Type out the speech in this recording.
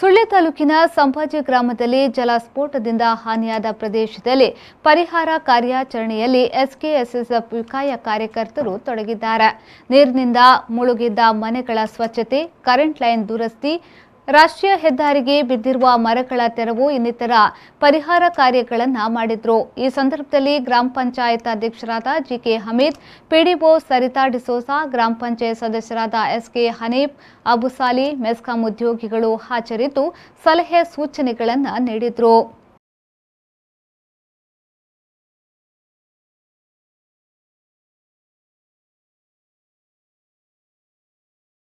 ಸುಳ್ಯ ತಾಲೂಕಿನ ಸಂಭಾಜಿ ಗ್ರಾಮದಲ್ಲಿ ಜಲಸ್ಫೋಟದಿಂದ ಹಾನಿಯಾದ ಪ್ರದೇಶದಲ್ಲಿ ಪರಿಹಾರ ಕಾರ್ಯಾಚರಣೆಯಲ್ಲಿ ಎಸ್ಕೆಎಸ್ಎಸ್ಎಫ್ ವಿಕಾಯ ಕಾರ್ಯಕರ್ತರು ತೊಡಗಿದ್ದಾರೆ ನೀರಿನಿಂದ ಮುಳುಗಿದ್ದ ಮನೆಗಳ ಸ್ವಚ್ಛತೆ ಕರೆಂಟ್ ಲೈನ್ ದುರಸ್ತಿ ರಾಷ್ಟ್ರೀಯ ಹೆದ್ದಾರಿಗೆ ಬಿದ್ದಿರುವ ಮರಗಳ ತೆರವು ಇನ್ನಿತರ ಪರಿಹಾರ ಕಾರ್ಯಗಳನ್ನು ಮಾಡಿದ್ರು ಈ ಸಂದರ್ಭದಲ್ಲಿ ಗ್ರಾಮ ಪಂಚಾಯತ್ ಅಧ್ಯಕ್ಷರಾದ ಜಿಕೆ ಹಮೀದ್ ಪಿಡಿಒ ಸರಿತಾ ಡಿಸೋಸಾ ಗ್ರಾಮ ಪಂಚಾಯತ್ ಸದಸ್ಯರಾದ ಎಸ್ಕೆ ಹನೀಫ್ ಅಬುಸಾಲಿ ಮೆಸ್ಕಾಂ ಉದ್ಯೋಗಿಗಳು ಹಾಜರಿದ್ದು ಸಲಹೆ ಸೂಚನೆಗಳನ್ನು ನೀಡಿದರು